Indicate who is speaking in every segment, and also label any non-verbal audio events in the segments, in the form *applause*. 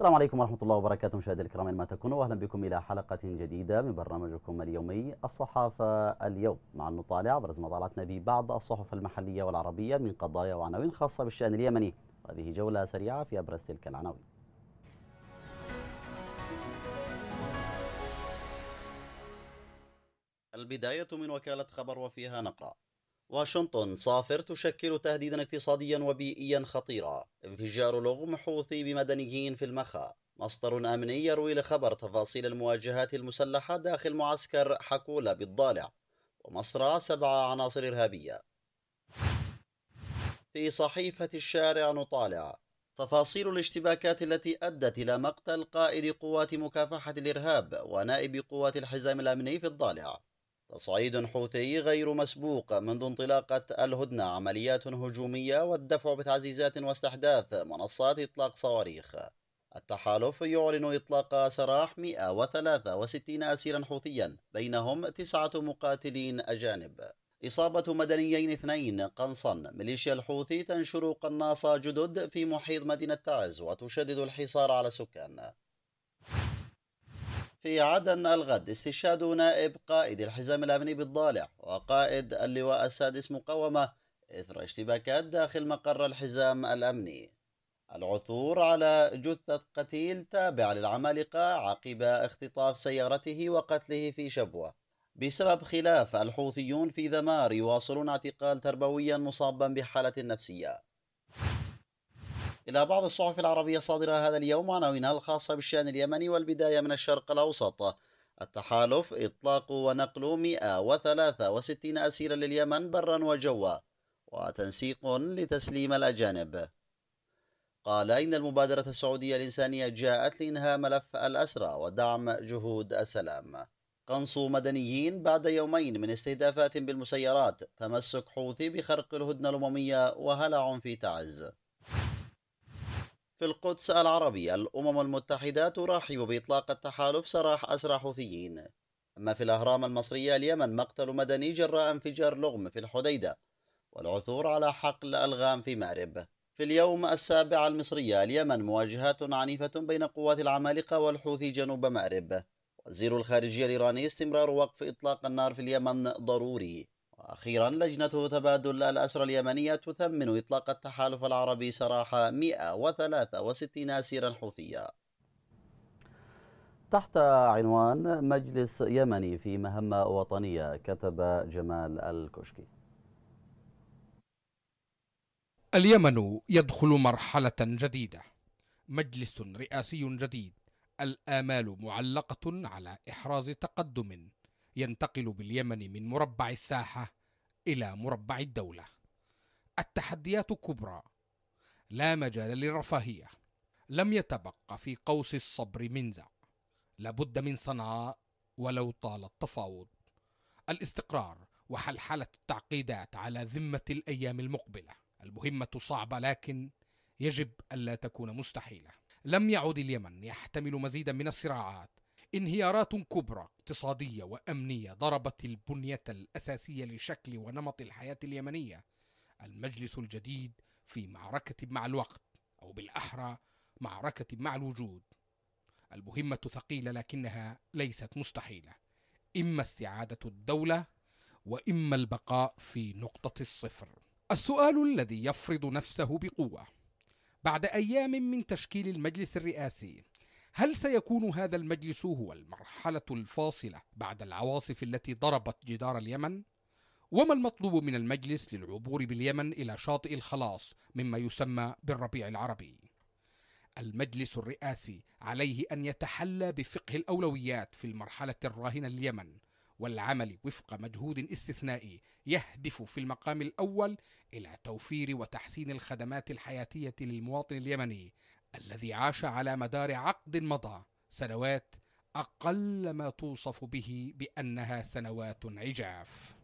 Speaker 1: السلام عليكم ورحمة الله وبركاته مشاهدينا الكرام ما تكونوا وأهلا بكم إلى حلقة جديدة من برنامجكم اليومي الصحافة اليوم مع نطالع أبرز ما طالعتنا به بعض الصحف المحلية والعربية من قضايا وعناوين خاصة بالشأن اليمني هذه جولة سريعة في أبرز تلك العناوين البداية من وكالة خبر وفيها نقرأ واشنطن صافر تشكل تهديدا اقتصاديا وبيئيا خطيرا انفجار لغم حوثي بمدنيين في المخا مصدر أمني يروي لخبر تفاصيل المواجهات المسلحة داخل معسكر حكولا بالضالع ومصرع سبع عناصر إرهابية في صحيفة الشارع نطالع تفاصيل الاشتباكات التي أدت إلى مقتل قائد قوات مكافحة الإرهاب ونائب قوات الحزام الأمني في الضالع تصعيد حوثي غير مسبوق منذ انطلاقة الهدنة عمليات هجومية والدفع بتعزيزات واستحداث منصات إطلاق صواريخ التحالف يعلن إطلاق سراح 163 أسيرا حوثيا بينهم تسعة مقاتلين أجانب إصابة مدنيين اثنين قنصا ميليشيا الحوثي تنشر قناصة جدد في محيط مدينة تعز وتشدد الحصار على سكان في عدن الغد استشهاد نائب قائد الحزام الأمني بالضالع وقائد اللواء السادس مقاومة إثر اشتباكات داخل مقر الحزام الأمني العثور على جثة قتيل تابع للعمالقة عقب اختطاف سيارته وقتله في شبوة بسبب خلاف الحوثيون في ذمار يواصلون اعتقال تربويا مصابا بحالة نفسية إلى بعض الصحف العربية صادرة هذا اليوم عناوينها الخاصة بالشأن اليمني والبداية من الشرق الأوسط التحالف إطلاق ونقل 163 أسيرا لليمن برا وجوا وتنسيق لتسليم الأجانب قال إن المبادرة السعودية الإنسانية جاءت لإنهاء ملف الأسرى ودعم جهود السلام قنص مدنيين بعد يومين من استهدافات بالمسيرات تمسك حوثي بخرق الهدنة الأممية وهلع في تعز في القدس العربية الأمم المتحدة ترحب بإطلاق التحالف سراح أسرى حوثيين أما في الأهرام المصرية اليمن مقتل مدني جراء انفجار لغم في الحديدة والعثور على حقل ألغام في مأرب في اليوم السابع المصرية اليمن مواجهات عنيفة بين قوات العمالقة والحوثي جنوب مأرب وزير الخارجية الإيراني استمرار وقف إطلاق النار في اليمن ضروري أخيرا لجنة تبادل الأسرى اليمنية تثمن إطلاق التحالف العربي سراح 163 أسيرا حوثيا تحت عنوان مجلس يمني في مهمة وطنية كتب جمال الكشكي
Speaker 2: اليمن يدخل مرحلة جديدة مجلس رئاسي جديد الآمال معلقة على إحراز تقدم ينتقل باليمن من مربع الساحة إلى مربع الدولة التحديات كبرى لا مجال للرفاهية لم يتبقى في قوس الصبر منزع لابد من صنعاء ولو طال التفاوض الاستقرار وحلحلة التعقيدات على ذمة الأيام المقبلة المهمة صعبة لكن يجب ألا تكون مستحيلة لم يعد اليمن يحتمل مزيدا من الصراعات انهيارات كبرى اقتصادية وأمنية ضربت البنية الأساسية لشكل ونمط الحياة اليمنية المجلس الجديد في معركة مع الوقت أو بالأحرى معركة مع الوجود المهمة ثقيلة لكنها ليست مستحيلة إما استعادة الدولة وإما البقاء في نقطة الصفر السؤال الذي يفرض نفسه بقوة بعد أيام من تشكيل المجلس الرئاسي هل سيكون هذا المجلس هو المرحلة الفاصلة بعد العواصف التي ضربت جدار اليمن؟ وما المطلوب من المجلس للعبور باليمن إلى شاطئ الخلاص مما يسمى بالربيع العربي؟ المجلس الرئاسي عليه أن يتحلى بفقه الأولويات في المرحلة الراهنة لليمن والعمل وفق مجهود استثنائي يهدف في المقام الاول الى توفير وتحسين الخدمات الحياتيه للمواطن اليمني الذي عاش على مدار عقد مضى سنوات أقل ما توصف به بأنها سنوات عجاف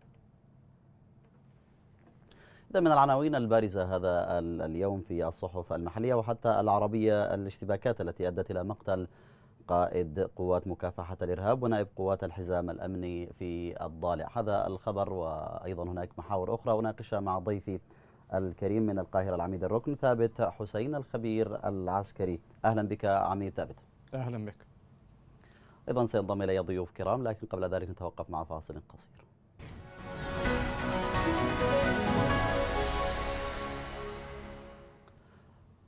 Speaker 1: ده من العناوين البارزة هذا اليوم في الصحف المحلية وحتى العربية الاشتباكات التي أدت إلى مقتل قائد قوات مكافحة الإرهاب ونائب قوات الحزام الأمني في الضالع هذا الخبر وأيضا هناك محاور أخرى أناقشها مع ضيفي الكريم من القاهرة العميد الركن ثابت حسين الخبير العسكري أهلا بك عميد ثابت أهلا بك أيضا سينضم إلي ضيوف كرام لكن قبل ذلك نتوقف مع فاصل قصير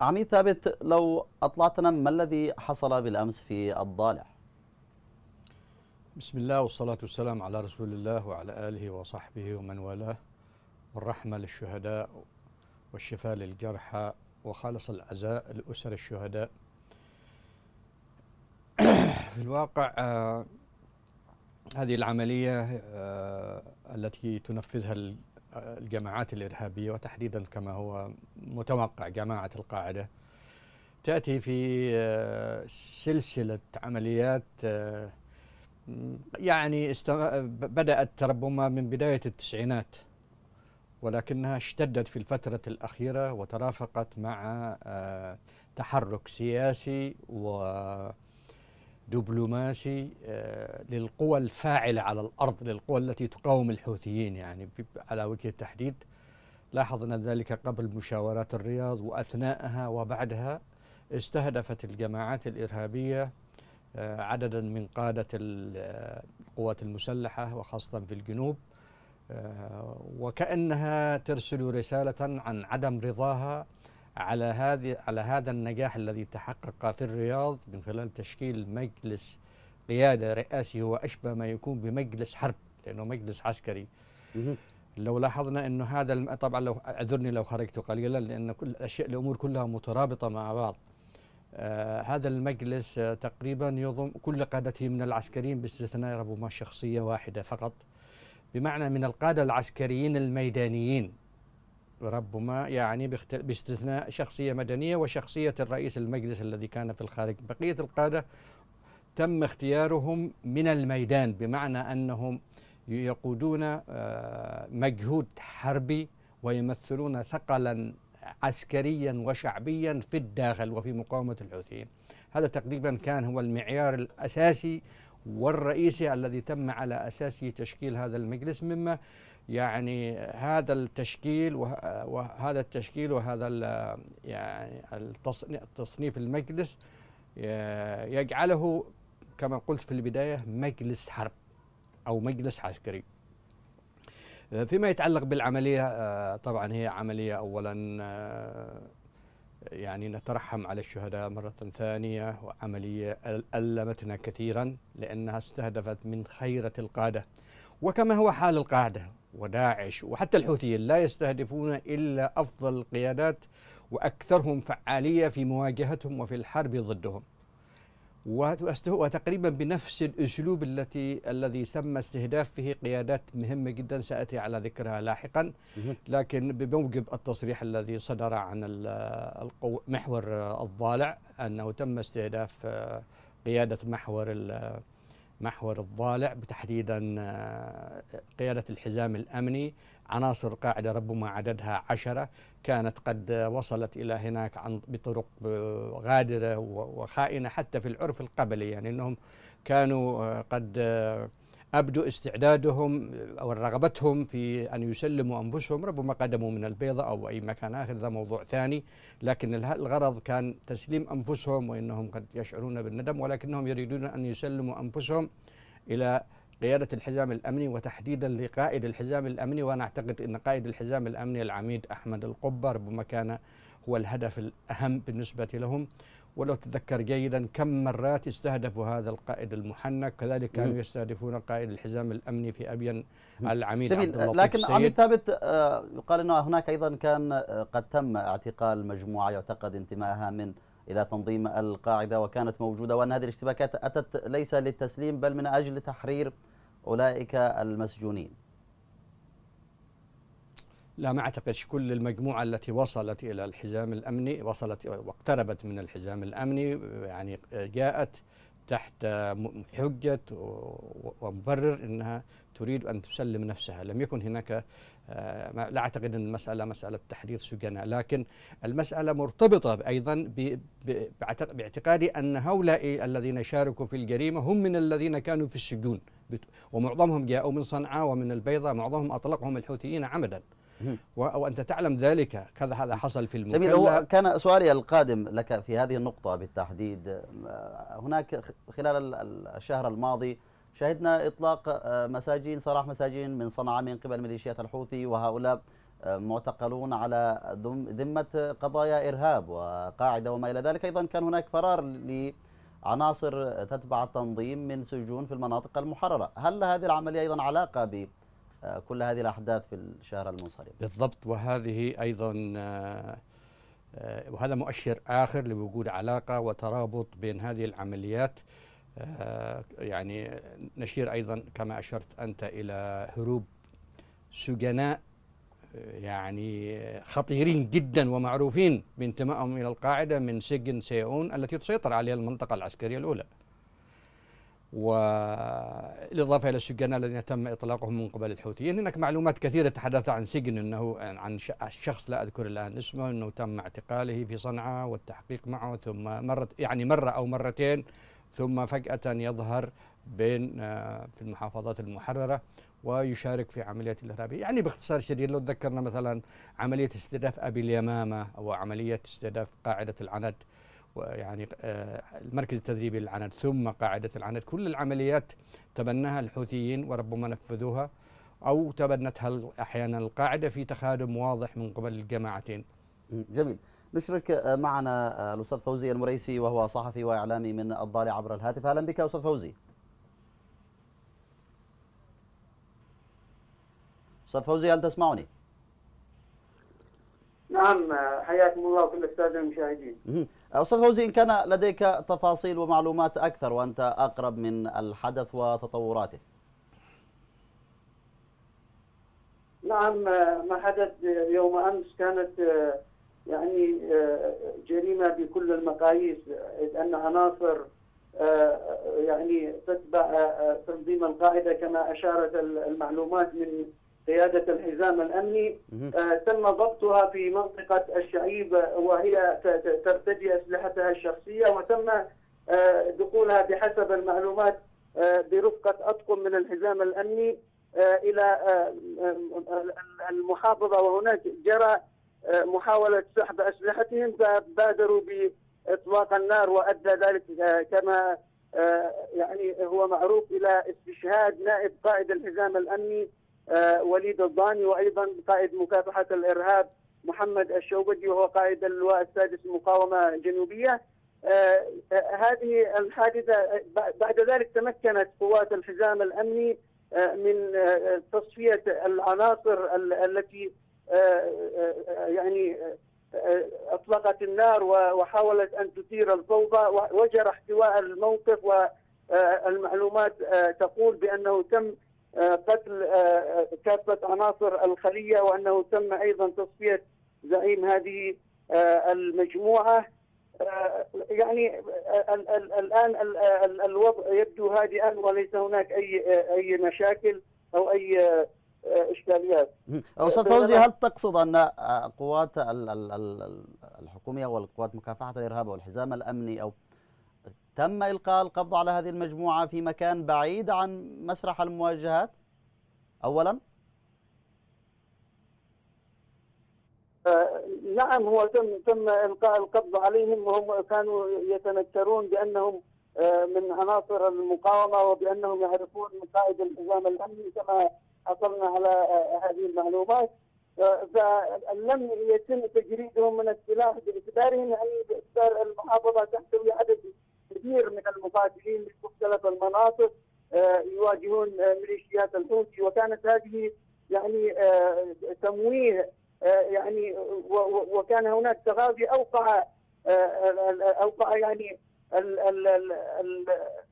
Speaker 1: عميد ثابت لو أطلعتنا ما الذي حصل بالأمس في الضالع
Speaker 3: بسم الله والصلاة والسلام على رسول الله وعلى آله وصحبه ومن والاه والرحمة للشهداء والشفاء للجرحى وخالص العزاء لأسر الشهداء *clears throat* في الواقع آه هذه العملية آه التي تنفذها آه، الجماعات الإرهابية وتحديدا كما هو متوقع جماعة القاعدة تأتي في آه، سلسلة عمليات آه، يعني بدأت ربما من بداية التسعينات ولكنها اشتدت في الفترة الأخيرة وترافقت مع آه، تحرك سياسي ودبلوماسي آه، للقوى الفاعلة على الأرض للقوى التي تقاوم الحوثيين يعني على وجه التحديد لاحظنا ذلك قبل مشاورات الرياض وأثناءها وبعدها استهدفت الجماعات الإرهابية آه، عددا من قادة القوات المسلحة وخاصة في الجنوب آه، وكأنها ترسل رسالة عن عدم رضاها على هذه على هذا النجاح الذي تحقق في الرياض من خلال تشكيل مجلس قيادة رئاسي هو أشبه ما يكون بمجلس حرب لأنه مجلس عسكري لو لاحظنا أنه هذا طبعا لو أعذرني لو خرجت قليلا لأن كل الأشياء الأمور كلها مترابطة مع بعض آه هذا المجلس آه تقريبا يضم كل قادته من العسكريين باستثناء ربما شخصية واحدة فقط بمعنى من القادة العسكريين الميدانيين ربما يعني باستثناء شخصية مدنية وشخصية الرئيس المجلس الذي كان في الخارج بقية القادة تم اختيارهم من الميدان بمعنى أنهم يقودون آه، مجهود حربي ويمثلون ثقلا عسكريا وشعبيا في الداخل وفي مقاومة الحوثيين هذا تقريبا كان هو المعيار الأساسي والرئيسي الذي تم على اساسه تشكيل هذا المجلس مما يعني هذا التشكيل وهذا التشكيل وهذا يعني تصنيف المجلس يجعله كما قلت في البدايه مجلس حرب او مجلس عسكري. فيما يتعلق بالعمليه آه، طبعا هي عمليه اولا آه، يعني نترحم على الشهداء مرة ثانية وعملية ألمتنا كثيرا لأنها استهدفت من خيرة القادة وكما هو حال القاعدة وداعش وحتى الحوثيين لا يستهدفون إلا أفضل القيادات وأكثرهم فعالية في مواجهتهم وفي الحرب ضدهم وتقريبا بنفس الاسلوب التي الذي تم استهداف قيادات مهمه جدا ساتي على ذكرها لاحقا لكن بموجب التصريح الذي صدر عن محور الضالع انه تم استهداف آه، قياده محور محور الضالع بتحديدا آه، قياده الحزام الامني عناصر قاعدة ربما عددها عشرة كانت قد وصلت إلى هناك عن بطرق غادرة وخائنة حتى في العرف القبلي يعني أنهم كانوا آه، قد آه، أبدوا استعدادهم أو رغبتهم في أن يسلموا أنفسهم ربما قدموا من البيضة أو أي مكان آخر هذا موضوع ثاني لكن الغرض كان تسليم أنفسهم وأنهم قد يشعرون بالندم ولكنهم يريدون أن يسلموا أنفسهم إلى قيادة الحزام الأمني وتحديدا لقائد الحزام الأمني وأنا أعتقد أن قائد الحزام الأمني العميد أحمد القبر كان هو الهدف الأهم بالنسبة لهم ولو تذكر جيدا كم مرات استهدفوا هذا القائد المحنك كذلك كانوا يستهدفون قائد الحزام الأمني في أبين العميد عبد اللطيف لكن السيد.
Speaker 1: عميد ثابت آه، يقال أن هناك أيضا كان آه، قد تم اعتقال مجموعة يعتقد انتمائها من إلى تنظيم القاعدة وكانت موجودة وأن هذه الاشتباكات أتت ليس للتسليم بل من أجل تحرير أولئك المسجونين لا ما اعتقدش كل المجموعه التي وصلت الى الحزام الامني
Speaker 3: وصلت واقتربت من الحزام الامني يعني جاءت تحت حجه ومبرر انها تريد ان تسلم نفسها، لم يكن هناك آه، لا أعتقد أن المسألة مسألة تحرير سجناء لكن المسألة مرتبطة أيضا باعتقادي أن هؤلاء الذين شاركوا في الجريمة هم من الذين كانوا في السجون ومعظمهم جاءوا من صنعاء ومن البيضاء معظمهم أطلقهم الحوثيين عمدا وأنت تعلم ذلك كذا هذا حصل في المكلا جميل هو
Speaker 1: كان سؤالي القادم لك في هذه النقطة بالتحديد آه، هناك خلال الشهر الماضي شهدنا إطلاق آه، مساجين صراح مساجين من صنعاء من قبل ميليشيات الحوثي وهؤلاء آه، معتقلون على ذمة قضايا إرهاب وقاعدة وما إلى ذلك أيضا كان هناك فرار لعناصر تتبع التنظيم من سجون في المناطق المحررة هل هذه العملية أيضا علاقة ب آه، كل هذه الأحداث في الشهر المنصرم
Speaker 3: بالضبط وهذه أيضا وهذا مؤشر آخر لوجود علاقة وترابط بين هذه العمليات آه، يعني نشير أيضا كما أشرت أنت إلى هروب سجناء آه، يعني خطيرين جدا ومعروفين بانتمائهم إلى القاعدة من سجن سيئون التي تسيطر عليها المنطقة العسكرية الأولى والإضافة إلى السجناء الذين تم إطلاقهم من قبل الحوثيين هناك معلومات كثيرة تحدثت عن سجن أنه عن شخص لا أذكر الآن اسمه أنه تم اعتقاله في صنعاء والتحقيق معه ثم مرت يعني مرة أو مرتين ثم فجأة يظهر بين آه، في المحافظات المحررة ويشارك في عمليات الإرهابية يعني باختصار شديد لو تذكرنا مثلا عملية استهداف أبي اليمامة أو عملية استهداف قاعدة العند يعني آه، المركز التدريبي للعند ثم قاعدة العند كل العمليات تبناها الحوثيين وربما نفذوها أو تبنتها
Speaker 1: أحيانا القاعدة في تخادم واضح من قبل الجماعتين جميل نشرك آه، معنا آه، الاستاذ فوزي المريسي وهو صحفي واعلامي من الضالع عبر الهاتف اهلا بك استاذ فوزي استاذ فوزي هل تسمعني؟
Speaker 4: نعم آه، حياكم الله وكل الساده المشاهدين.
Speaker 1: استاذ فوزي ان كان لديك تفاصيل ومعلومات اكثر وانت اقرب من الحدث وتطوراته.
Speaker 4: نعم ما حدث يوم امس كانت يعني آه، جريمه بكل المقاييس اذ ان عناصر آه، يعني تتبع آه، تنظيم القاعده كما اشارت المعلومات من قياده الحزام الامني تم ضبطها في منطقه الشعيب وهي ترتدي اسلحتها الشخصيه وتم دخولها بحسب المعلومات برفقه اطقم من الحزام الامني الى المحافظه وهناك جرى محاولة سحب أسلحتهم فبادروا بإطلاق النار وأدى ذلك آه، كما آه، يعني هو معروف إلى استشهاد نائب قائد الحزام الأمني آه، وليد الضاني وأيضا قائد مكافحة الإرهاب محمد الشوبدي وهو قائد اللواء السادس المقاومة الجنوبية هذه الحادثة بعد ذلك تمكنت قوات الحزام الأمني من تصفية العناصر التي يعني اطلقت النار وحاولت ان تثير الفوضى وجرى احتواء الموقف والمعلومات تقول بانه تم قتل كافه عناصر الخليه وانه تم ايضا تصفيه زعيم هذه المجموعه يعني الان الوضع يبدو هادئا وليس هناك اي اي مشاكل او اي آه، اشكاليات
Speaker 1: استاذ فوزي هل تقصد ان قوات الحكوميه والقوات مكافحه الارهاب والحزام الامني او تم القاء القبض على هذه المجموعه في مكان بعيد عن مسرح المواجهات اولا
Speaker 4: آه، نعم هو تم تم القاء القبض عليهم وهم كانوا يتنكرون بانهم آه، من عناصر المقاومه وبانهم يعرفون قائد الحزام الامني كما حصلنا على آه، هذه المعلومات فلم آه، يتم تجريدهم من السلاح باعتبارهم يعني باعتبار المحافظه تحتوي عدد كبير من المقاتلين من مختلف المناطق آه، يواجهون ميليشيات الحوثي وكانت هذه يعني تمويه يعني وكان هناك تغاضي اوقع اوقع يعني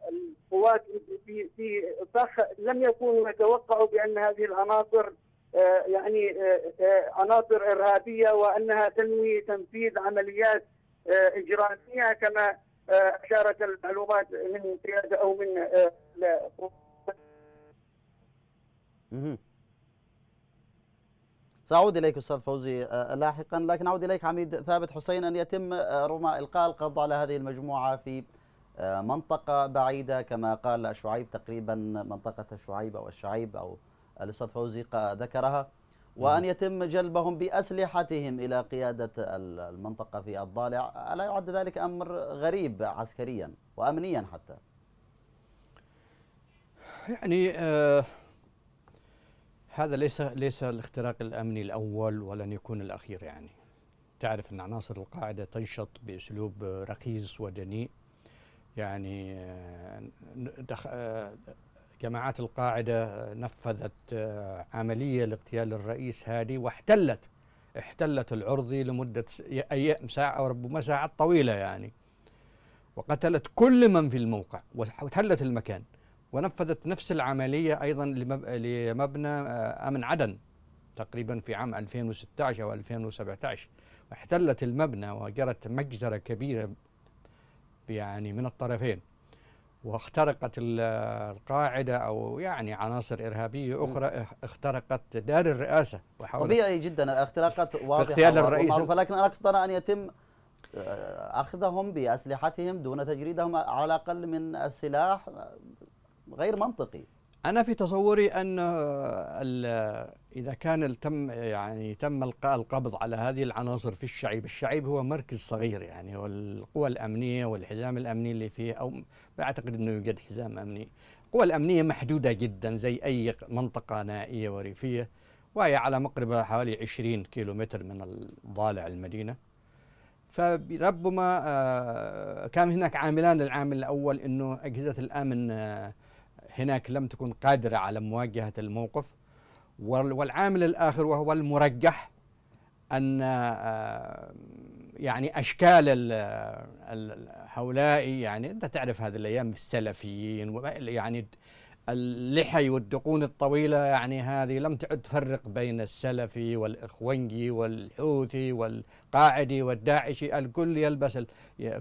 Speaker 4: القوات في في فخ لم يكونوا يتوقعوا بان هذه العناصر آه، يعني آه، آه، عناصر ارهابيه وانها تنوي تنفيذ عمليات اجراميه كما اشارت المعلومات من قياده او من
Speaker 1: سأعود إليك أستاذ فوزي آه، لاحقا لكن أعود إليك عميد ثابت حسين أن يتم آه، ربما إلقاء القبض على هذه المجموعة في آه، منطقة بعيدة كما قال شعيب تقريبا منطقة الشعيب أو الشعيب أو الأستاذ فوزي ذكرها وأن نعم. يتم جلبهم بأسلحتهم إلى قيادة المنطقة في الضالع ألا يعد ذلك أمر غريب عسكريا وأمنيا حتى
Speaker 3: يعني آه هذا ليس ليس الاختراق الامني الاول ولن يكون الاخير يعني تعرف ان عناصر القاعده تنشط باسلوب رخيص ودنيء يعني جماعات القاعده نفذت آه، عمليه لاغتيال الرئيس هادي واحتلت احتلت العرضي لمده ايام ساعه وربما ساعات طويله يعني وقتلت كل من في الموقع وحلت المكان ونفذت نفس العملية أيضا لمبنى آه، أمن عدن تقريبا في عام 2016 أو 2017 احتلت المبنى وجرت مجزرة كبيرة يعني من الطرفين واخترقت القاعدة أو يعني عناصر إرهابية أخرى اخترقت دار الرئاسة طبيعي
Speaker 1: جدا اختراقات واضحة ومعروفة لكن أنا أقصد أن يتم آه، أخذهم بأسلحتهم دون تجريدهم على الأقل من السلاح غير منطقي
Speaker 3: انا في تصوري ان اذا كان تم يعني تم القاء القبض على هذه العناصر في الشعيب، الشعيب هو مركز صغير يعني والقوى الامنيه والحزام الامني اللي فيه او اعتقد انه يوجد حزام امني. القوى الامنيه محدوده جدا زي اي منطقه نائيه وريفيه وهي على مقربة حوالي 20 كيلو متر من الضالع المدينه. فربما آه، كان هناك عاملان، العامل الاول انه اجهزه الامن آه، هناك لم تكن قادرة على مواجهة الموقف والعامل الآخر وهو المرجح أن آه، يعني أشكال هؤلاء يعني أنت تعرف هذه الأيام السلفيين يعني اللحي والدقون الطويلة يعني هذه لم تعد تفرق بين السلفي والإخوانجي والحوثي والقاعدي والداعشي الكل يلبس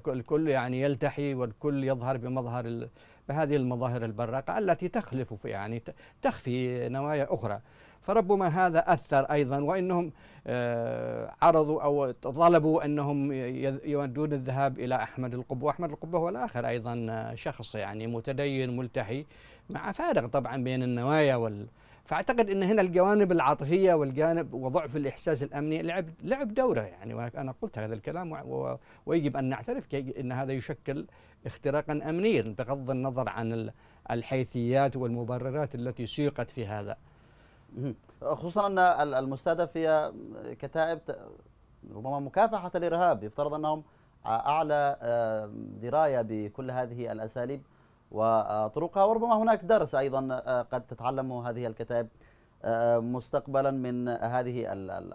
Speaker 3: الكل يعني يلتحي والكل يظهر بمظهر بهذه المظاهر البراقة التي تخلف في يعني تخفي نوايا أخرى فربما هذا أثر أيضا وإنهم آه، عرضوا أو طلبوا أنهم يودون الذهاب إلى أحمد القبة وأحمد القبة هو الآخر أيضا آه، شخص يعني متدين ملتحي مع فارق طبعا بين النوايا وال فاعتقد ان هنا الجوانب العاطفيه والجانب وضعف الاحساس الامني لعب لعب دوره يعني وانا قلت هذا الكلام ويجب ان نعترف ان هذا يشكل اختراقا امنيا بغض النظر عن الحيثيات والمبررات التي سيقت في هذا.
Speaker 1: خصوصا ان المستهدف هي كتائب ربما مكافحه الارهاب يفترض انهم اعلى آه، درايه بكل هذه الاساليب وطرقها وربما هناك درس أيضا آه، قد تتعلمه هذه الكتاب آه، مستقبلا من هذه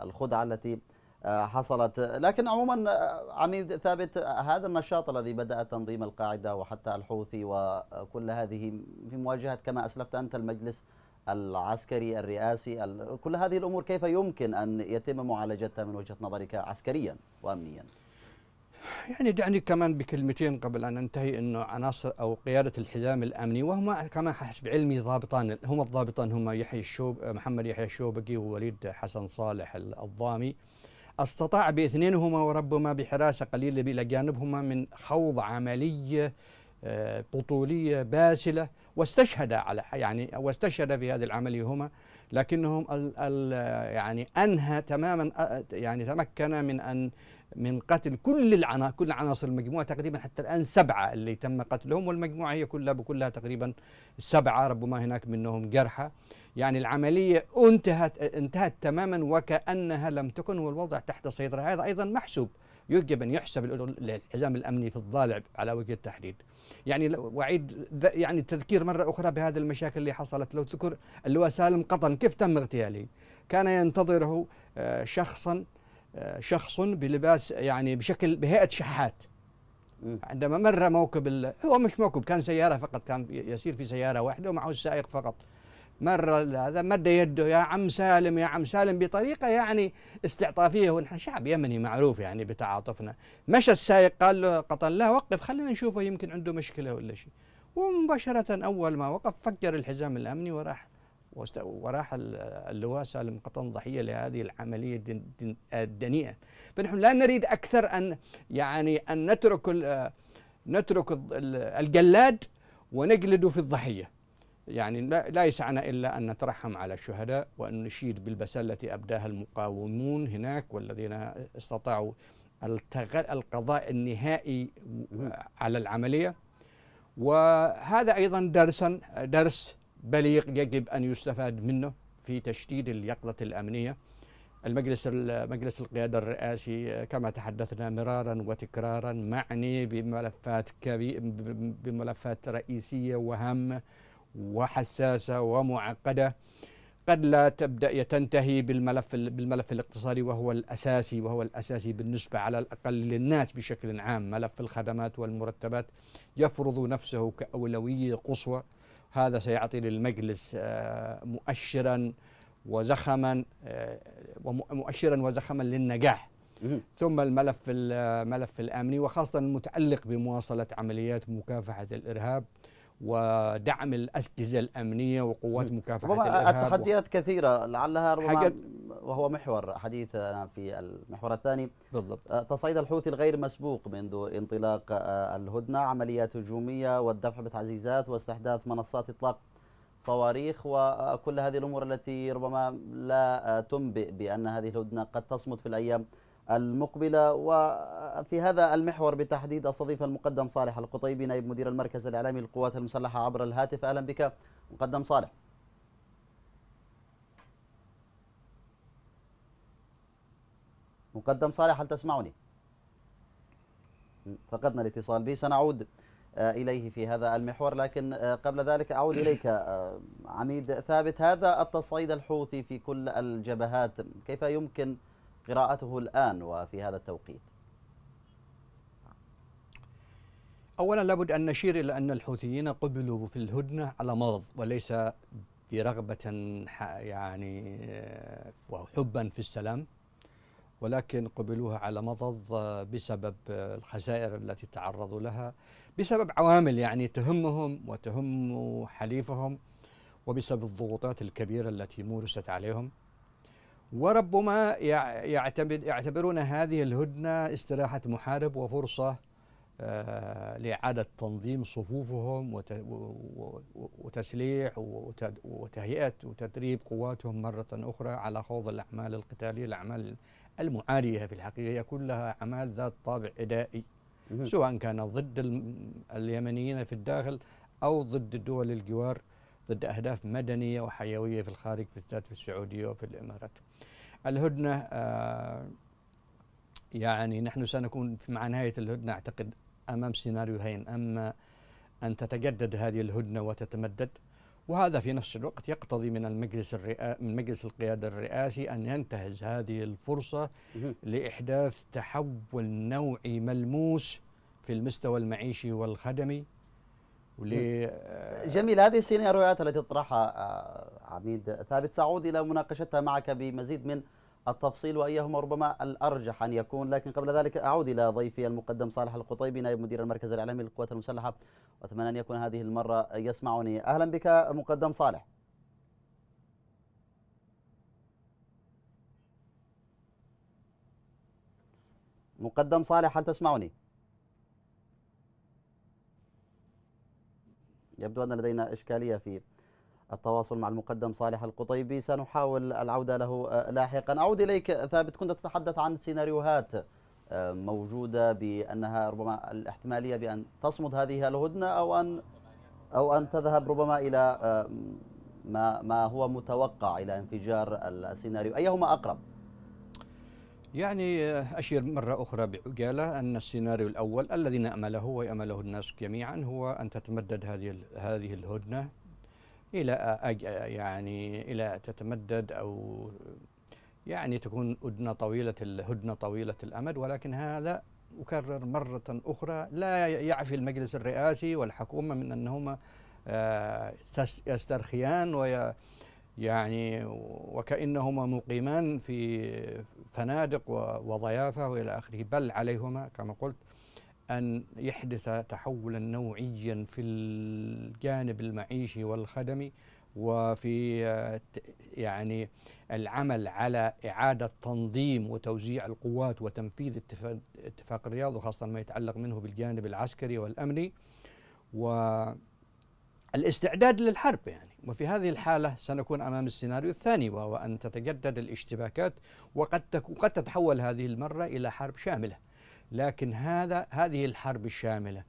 Speaker 1: الخدعة التي آه، حصلت لكن عموما عميد ثابت هذا النشاط الذي بدأ تنظيم القاعدة وحتى الحوثي وكل هذه في مواجهة كما أسلفت أنت المجلس العسكري الرئاسي كل هذه الأمور كيف يمكن أن يتم معالجتها من وجهة نظرك عسكريا وأمنيا؟
Speaker 3: يعني دعني كمان بكلمتين قبل ان انتهي انه عناصر او قياده الحزام الامني وهما كما حسب علمي ضابطان هما الضابطان هما يحيى الشوب محمد يحيى الشوبقي ووليد حسن صالح الضامي استطاع باثنينهما وربما بحراسه قليله الى جانبهما من خوض عمليه آه، بطوليه باسله واستشهد على يعني واستشهد في هذه العمليه هما لكنهم ال ال يعني انهى تماما يعني تمكن من ان من قتل كل العنا كل عناصر المجموعه تقريبا حتى الان سبعه اللي تم قتلهم والمجموعه هي كلها بكلها تقريبا سبعه ربما هناك منهم جرحى يعني العمليه انتهت انتهت تماما وكانها لم تكن والوضع تحت السيطره هذا ايضا محسوب يجب ان يحسب الحزام الامني في الضالع على وجه التحديد يعني وعيد يعني التذكير مره اخرى بهذه المشاكل اللي حصلت لو تذكر اللواء سالم قطن كيف تم اغتياله كان ينتظره آه، شخصا شخص بلباس يعني بشكل بهيئه شحات عندما مر موكب ال... هو مش موكب كان سياره فقط كان يسير في سياره واحده ومعه السائق فقط مر هذا مد يده يا عم سالم يا عم سالم بطريقه يعني استعطافيه ونحن شعب يمني معروف يعني بتعاطفنا مشى السائق قال له قطن لا وقف خلينا نشوفه يمكن عنده مشكله ولا شيء ومباشره اول ما وقف فجر الحزام الامني وراح وراح اللواء سالم قطن ضحية لهذه العملية الدنيئة فنحن لا نريد أكثر أن يعني أن نترك نترك الجلاد ونجلد في الضحية يعني لا يسعنا إلا أن نترحم على الشهداء وأن نشيد بالبسالة التي أبداها المقاومون هناك والذين استطاعوا القضاء النهائي على العملية وهذا أيضا درسا درس بليغ يجب أن يستفاد منه في تشديد اليقظة الأمنية المجلس مجلس القيادة الرئاسي آه، كما تحدثنا مرارا وتكرارا معني بملفات كبير بملفات رئيسية وهامة وحساسة ومعقدة قد لا تبدا تنتهي بالملف بالملف الاقتصادي وهو الاساسي وهو الاساسي بالنسبه على الاقل للناس بشكل عام ملف الخدمات والمرتبات يفرض نفسه كاولويه قصوى هذا سيعطي للمجلس آه، مؤشرا وزخما آه، ومؤشرا وزخما للنجاح ثم الملف الملف الامني وخاصه المتعلق بمواصله عمليات مكافحه الارهاب ودعم الاجهزه الامنيه وقوات مكافحه الارهاب تحديات
Speaker 1: و... كثيره لعلها ربما حاجة... وهو محور حديثنا في المحور الثاني بالضبط آه، تصعيد الحوثي الغير مسبوق منذ انطلاق آه، الهدنه عمليات هجوميه والدفع بتعزيزات واستحداث منصات اطلاق صواريخ وكل هذه الامور التي ربما لا آه، تنبئ بان هذه الهدنه قد تصمد في الايام المقبلة وفي هذا المحور بالتحديد أستضيف المقدم صالح القطيبي نائب مدير المركز الإعلامي للقوات المسلحة عبر الهاتف أهلا بك مقدم صالح مقدم صالح هل تسمعني فقدنا الاتصال به سنعود آه، إليه في هذا المحور لكن آه، قبل ذلك أعود إليك آه، عميد ثابت هذا التصعيد الحوثي في كل الجبهات كيف يمكن قراءته الآن وفي هذا التوقيت
Speaker 3: أولا لابد أن نشير إلى أن الحوثيين قبلوا في الهدنة على مرض وليس برغبة يعني آه، وحبا في السلام ولكن قبلوها على مضض آه، بسبب الخسائر التي تعرضوا لها بسبب عوامل يعني تهمهم وتهم حليفهم وبسبب الضغوطات الكبيرة التي مورست عليهم وربما يعتبر يعتبرون هذه الهدنة استراحة محارب وفرصة آه، لإعادة تنظيم صفوفهم وتسليح وتهيئة وتدريب قواتهم مرة أخرى على خوض الأعمال القتالية الأعمال المعارية في الحقيقة هي كلها أعمال ذات طابع عدائي سواء كان ضد اليمنيين في الداخل أو ضد الدول الجوار ضد أهداف مدنية وحيوية في الخارج بالذات في السعودية وفي الإمارات الهدنة آه، يعني نحن سنكون مع نهاية الهدنة أعتقد أمام سيناريوهين أما أن تتجدد هذه الهدنة وتتمدد وهذا في نفس الوقت يقتضي من المجلس الرئا... من مجلس القياده الرئاسي ان ينتهز هذه الفرصه لاحداث تحول نوعي ملموس
Speaker 1: في المستوى المعيشي والخدمي ل... آه، جميل هذه السيناريوهات التي طرحها آه، عميد ثابت سعود الى مناقشتها معك بمزيد من التفصيل وايهما ربما الارجح ان يكون لكن قبل ذلك اعود الى ضيفي المقدم صالح القطيبي نائب مدير المركز الاعلامي للقوات المسلحه واتمنى ان يكون هذه المره يسمعني اهلا بك مقدم صالح مقدم صالح هل تسمعني؟ يبدو أن لدينا إشكالية في التواصل مع المقدم صالح القطيبي سنحاول العودة له آه، لاحقا أعود إليك ثابت كنت تتحدث عن سيناريوهات آه، موجودة بأنها ربما الاحتمالية بأن تصمد هذه الهدنة أو أن أو أن تذهب ربما إلى آه، ما ما هو متوقع إلى انفجار السيناريو أيهما أقرب؟
Speaker 3: يعني أشير مرة أخرى بعجالة أن السيناريو الأول الذي نأمله ويأمله الناس جميعا هو أن تتمدد هذه هذه الهدنة إلى يعني إلى تتمدد أو يعني تكون هدنة طويلة الهدنة طويلة الأمد ولكن هذا أكرر مرة أخرى لا يعفي المجلس الرئاسي والحكومة من أنهما آه، يسترخيان و يعني وكأنهما مقيمان في فنادق وضيافة وإلى آخره بل عليهما كما قلت أن يحدث تحولا نوعيا في الجانب المعيشي والخدمي وفي آه، يعني العمل على إعادة تنظيم وتوزيع القوات وتنفيذ اتفاق الرياض وخاصة ما يتعلق منه بالجانب العسكري والأمني والاستعداد للحرب يعني وفي هذه الحالة سنكون أمام السيناريو الثاني وهو أن تتجدد الاشتباكات وقد قد تتحول هذه المرة إلى حرب شاملة لكن هذا هذه الحرب الشاملة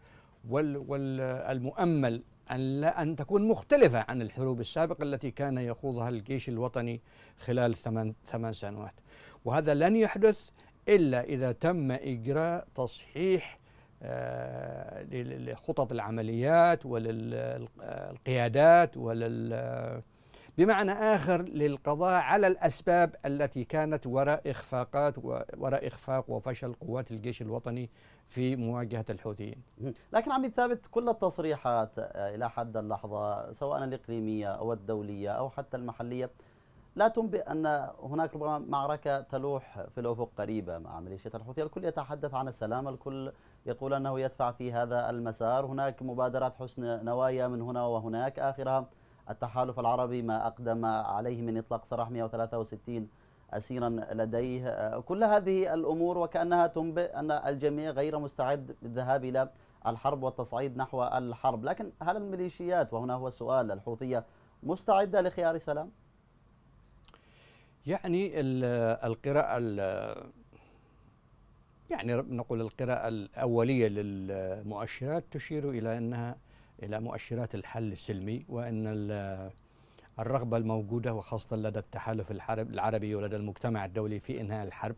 Speaker 3: والمؤمل أن, لا أن تكون مختلفة عن الحروب السابقة التي كان يخوضها الجيش الوطني خلال ثمان, ثمان سنوات وهذا لن يحدث إلا إذا تم إجراء تصحيح آه، لخطط العمليات وللقيادات ولل بمعنى آخر للقضاء على الأسباب التي كانت وراء إخفاقات وراء إخفاق وفشل قوات الجيش الوطني في مواجهة الحوثيين
Speaker 1: لكن عم ثابت كل التصريحات آه، إلى حد اللحظة سواء الإقليمية أو الدولية أو حتى المحلية لا تنبئ أن هناك ربما معركة تلوح في الأفق قريبة مع ميليشيات الحوثي الكل يتحدث عن السلام الكل يقول أنه يدفع في هذا المسار هناك مبادرات حسن نوايا من هنا وهناك آخرها التحالف العربي ما أقدم عليه من إطلاق سراح 163 أسيرا لديه كل هذه الأمور وكأنها تنبئ أن الجميع غير مستعد للذهاب إلى الحرب والتصعيد نحو الحرب لكن هل الميليشيات وهنا هو السؤال الحوثية مستعدة لخيار سلام؟ يعني
Speaker 3: القراءة يعني نقول القراءة الأولية للمؤشرات تشير إلى أنها إلى مؤشرات الحل السلمي وأن الرغبة الموجودة وخاصة لدى التحالف العربي ولدى المجتمع الدولي في إنهاء الحرب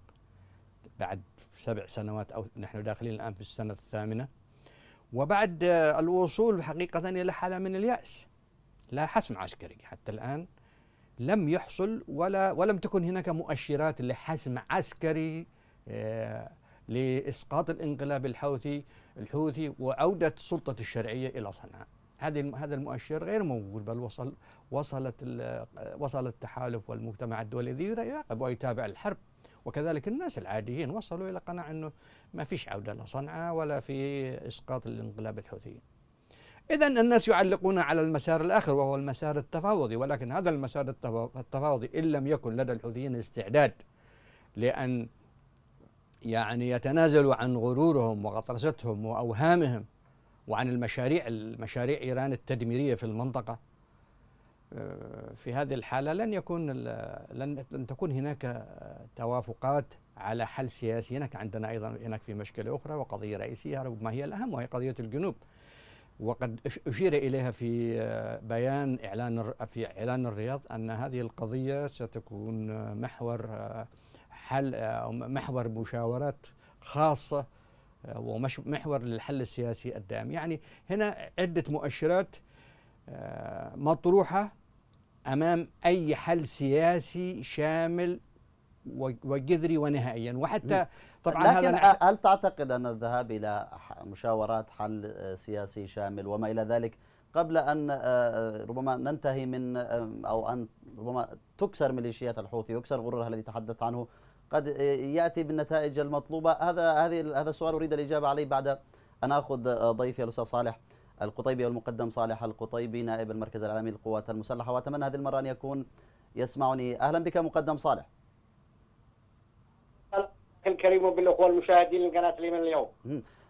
Speaker 3: بعد سبع سنوات أو نحن داخلين الآن في السنة الثامنة وبعد الوصول حقيقة إلى حالة من اليأس لا حسم عسكري حتى الآن لم يحصل ولا ولم تكن هناك مؤشرات لحسم عسكري آه، لإسقاط الانقلاب الحوثي الحوثي وعودة السلطة الشرعية إلى صنعاء هذه هذا المؤشر غير موجود بل وصل وصلت وصل التحالف والمجتمع الدولي الذي يراقب ويتابع الحرب وكذلك الناس العاديين وصلوا الى قناعه انه ما فيش عوده لصنعاء ولا في اسقاط الانقلاب الحوثي. اذا الناس يعلقون على المسار الاخر وهو المسار التفاوضي ولكن هذا المسار التفاوضي ان لم يكن لدى الحوثيين استعداد لان يعني يتنازلوا عن غرورهم وغطرستهم واوهامهم وعن المشاريع المشاريع ايران التدميريه في المنطقه آه، في هذه الحاله لن يكون لن تكون هناك توافقات على حل سياسي هناك عندنا ايضا هناك في مشكله اخرى وقضيه رئيسيه ربما هي الاهم وهي قضيه الجنوب وقد اشير اليها في آه، بيان اعلان في اعلان الرياض ان هذه القضيه ستكون محور آه، حل آه، محور مشاورات خاصة آه، ومحور للحل السياسي الدائم يعني هنا عدة مؤشرات آه، مطروحة أمام أي حل سياسي شامل
Speaker 1: وجذري ونهائيا وحتى طبعا لكن هذا هل تعتقد أن الذهاب إلى مشاورات حل سياسي شامل وما إلى ذلك قبل أن ربما ننتهي من أو أن ربما تكسر ميليشيات الحوثي ويكسر غرورها الذي تحدثت عنه قد ياتي بالنتائج المطلوبه هذا هذه هذا السؤال اريد الاجابه عليه بعد ان اخذ ضيفي الاستاذ صالح القطيبي والمقدم صالح القطيبي نائب المركز العالمي للقوات المسلحه واتمنى هذه المره ان يكون يسمعني اهلا بك مقدم صالح
Speaker 4: الكريم وبالاخوه المشاهدين لقناه اليمن اليوم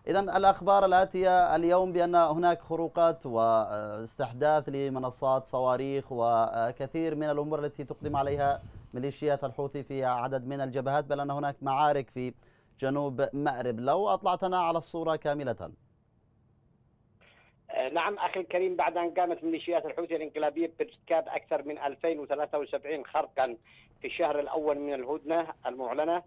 Speaker 1: اذا الاخبار الاتيه اليوم بان هناك خروقات واستحداث لمنصات صواريخ وكثير من الامور التي تقدم عليها ميليشيات الحوثي في عدد من الجبهات بل أن هناك معارك في جنوب مأرب لو أطلعتنا على الصورة كاملة
Speaker 4: آه، نعم أخي الكريم بعد أن قامت ميليشيات الحوثي الإنقلابية بارتكاب أكثر من 2073 خرقا في الشهر الأول من الهدنة المعلنة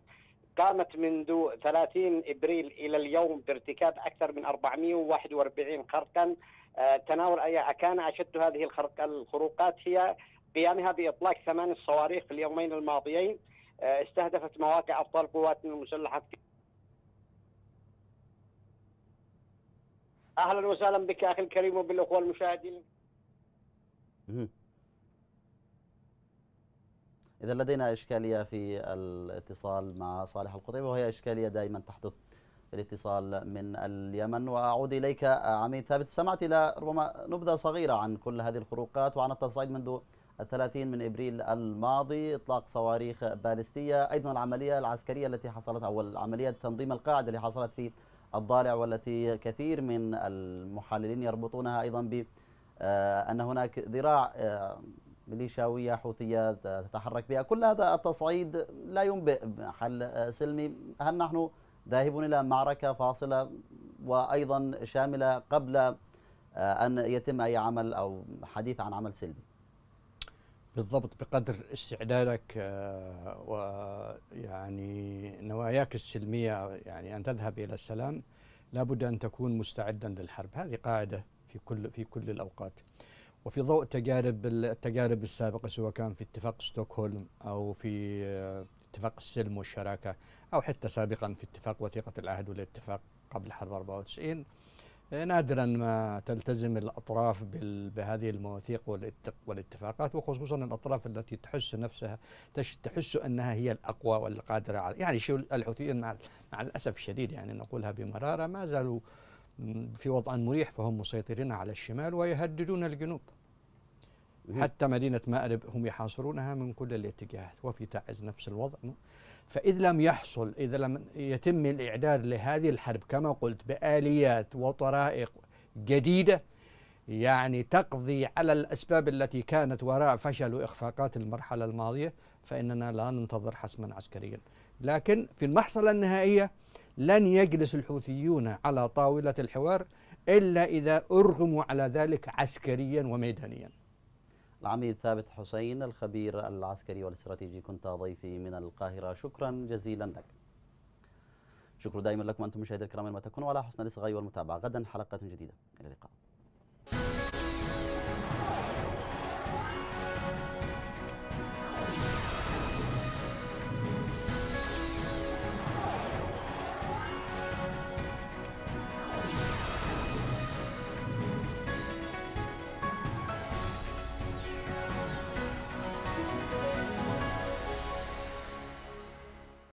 Speaker 4: قامت منذ 30 إبريل إلى اليوم بارتكاب أكثر من 441 خرقا آه، تناول أي كان أشد هذه الخروقات هي قيامها باطلاق ثمان صواريخ في اليومين الماضيين آه، استهدفت مواقع ابطال القوات المسلحه في اهلا وسهلا بك اخي الكريم وبالاخوه المشاهدين.
Speaker 1: اذا لدينا اشكاليه في الاتصال مع صالح القطيبي وهي اشكاليه دائما تحدث في الاتصال من اليمن واعود اليك آه، عميد ثابت سمعت الى ربما نبذه صغيره عن كل هذه الخروقات وعن التصعيد منذ الثلاثين من إبريل الماضي إطلاق صواريخ بالستية أيضا العملية العسكرية التي حصلت أو العملية تنظيم القاعدة اللي حصلت في الضالع والتي كثير من المحللين يربطونها أيضا ب آه، أن هناك ذراع آه، ميليشياوية حوثية تتحرك بها كل هذا التصعيد لا ينبئ حل آه، سلمي هل نحن ذاهبون إلى معركة فاصلة وأيضا شاملة قبل أن يتم أي عمل أو حديث عن عمل سلمي
Speaker 3: بالضبط بقدر استعدادك آه، ويعني نواياك السلمية يعني أن تذهب إلى السلام لابد أن تكون مستعدا للحرب هذه قاعدة في كل في كل الأوقات وفي ضوء تجارب التجارب السابقة سواء كان في اتفاق ستوكهولم أو في آه، اتفاق السلم والشراكة أو حتى سابقا في اتفاق وثيقة العهد والاتفاق قبل حرب 94 إيه، نادرا ما تلتزم الاطراف بهذه المواثيق والاتفاقات وخصوصا الاطراف التي تحس نفسها تحس انها هي الاقوى والقادره على يعني شو الحوثيين مع, مع الاسف الشديد يعني نقولها بمراره ما زالوا في وضع مريح فهم مسيطرين على الشمال ويهددون الجنوب حتى مدينه مأرب هم يحاصرونها من كل الاتجاهات وفي تعز نفس الوضع فإذا لم يحصل إذا لم يتم الإعداد لهذه الحرب كما قلت بآليات وطرائق جديدة يعني تقضي على الأسباب التي كانت وراء فشل وإخفاقات المرحلة الماضية فإننا لا ننتظر حسما عسكريا لكن في المحصلة النهائية لن يجلس الحوثيون على طاولة الحوار إلا إذا أرغموا على ذلك عسكريا وميدانيا
Speaker 1: العميد ثابت حسين الخبير العسكري والاستراتيجي كنت ضيفي من القاهرة شكرا جزيلا لك شكرا دائما لكم أنتم مشاهدي الكرام ما تكونوا على حسن الاصغاء والمتابعة غدا حلقة جديدة إلى اللقاء